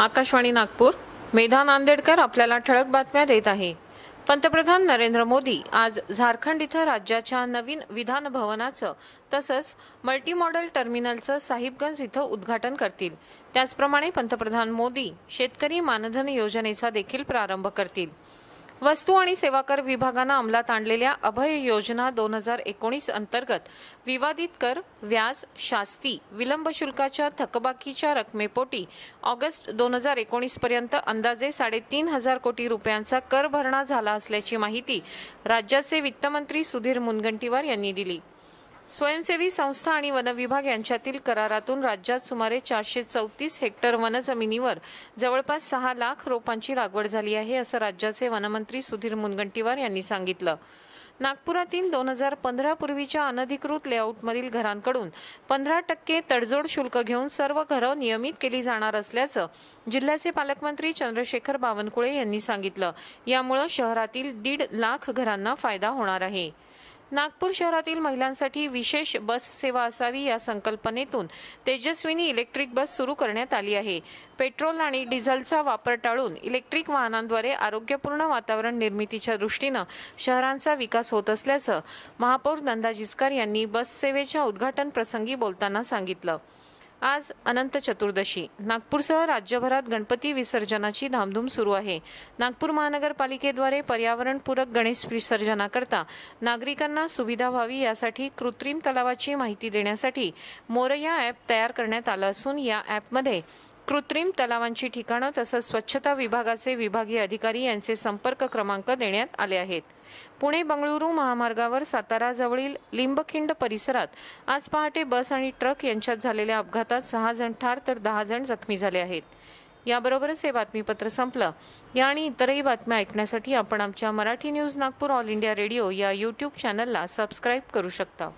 आकाशवाणी नागपूर मेधा नांदेडकर आपल्याला ठळक बातम्या देत आहे पंतप्रधान नरेंद्र मोदी आज झारखंड इथं राज्याच्या नवीन विधान भवनाचं तसंच मल्टीमॉडल टर्मिनलचं साहिबगंज इथं उद्घाटन करतील त्याचप्रमाणे पंतप्रधान मोदी शेतकरी मानधन योजनेचा देखील प्रारंभ करतील वस्तू आणि सेवा कर विभागानं अंमलात आणलेल्या अभय योजना दोन हजार एकोणीस अंतर्गत विवादित कर व्याज शास्ती विलंब शुल्काच्या थकबाकीच्या रकमेपोटी ऑगस्ट दोन हजार एकोणीस पर्यंत अंदाजे साडेतीन हजार कोटी रुपयांचा कर भरणा झाला असल्याची माहिती राज्याचे वित्तमंत्री सुधीर मुनगंटीवार यांनी दिली स्वयंसेवी संस्था आणि वन विभाग यांच्यातील करारातून राज्यात सुमारे चारशे चौतीस हेक्टर वनजमिनीवर जवळपास सहा लाख रोपांची लागवड झाली आहे असं राज्याचे वनमंत्री सुधीर मुनगंटीवार यांनी सांगितलं नागपुरातील दोन हजार पंधरा पूर्वीच्या अनधिकृत लेआउटमधील घरांकडून पंधरा टक्के तडजोड शुल्क घेऊन सर्व घरं नियमित केली जाणार असल्याचं जिल्ह्याचे पालकमंत्री चंद्रशेखर बावनकुळे यांनी सांगितलं यामुळे शहरातील दीड लाख घरांना फायदा होणार आहे नागपूर शहरातील महिलांसाठी विशेष बस सेवा असावी या संकल्पनेतून तेजस्विनी इलेक्ट्रिक बस सुरू करण्यात आली आहे पेट्रोल आणि डिझेलचा वापर टाळून इलेक्ट्रिक वाहनांद्वारे आरोग्यपूर्ण वातावरण निर्मितीच्या दृष्टीनं शहरांचा विकास होत असल्याचं महापौर नंदा जिचकार यांनी बस सेवेच्या उद्घाटन प्रसंगी बोलताना सांगितलं आज अनंत चतुर्दशी नागपूरसह राज्यभरात गणपती विसर्जनाची धामधूम सुरू आहे नागपूर महानगरपालिकेद्वारे पर्यावरणपूरक गणेश विसर्जनाकरता नागरिकांना सुविधा व्हावी यासाठी कृत्रिम तलावाची माहिती देण्यासाठी मोरया ॲप तयार करण्यात आलं असून या ॲपमध्ये कृत्रिम तलावांची ठिकाणं तसंच स्वच्छता विभागाचे विभागीय अधिकारी यांचे संपर्क क्रमांक देण्यात आले आहेत पुणे बंगळुरू महामार्गावर साताराजवळील लिंबखिंड परिसरात आज पहाटे बस आणि ट्रक यांच्यात झालेल्या अपघातात सहा जण ठार तर दहा जण जखमी झाले आहेत याबरोबरच हे बातमीपत्र संपलं या आणि इतरही बातम्या ऐकण्यासाठी आपण आमच्या Marathi news Nagpur all India radio या यूट्यूब चॅनलला सबस्क्राईब करू शकता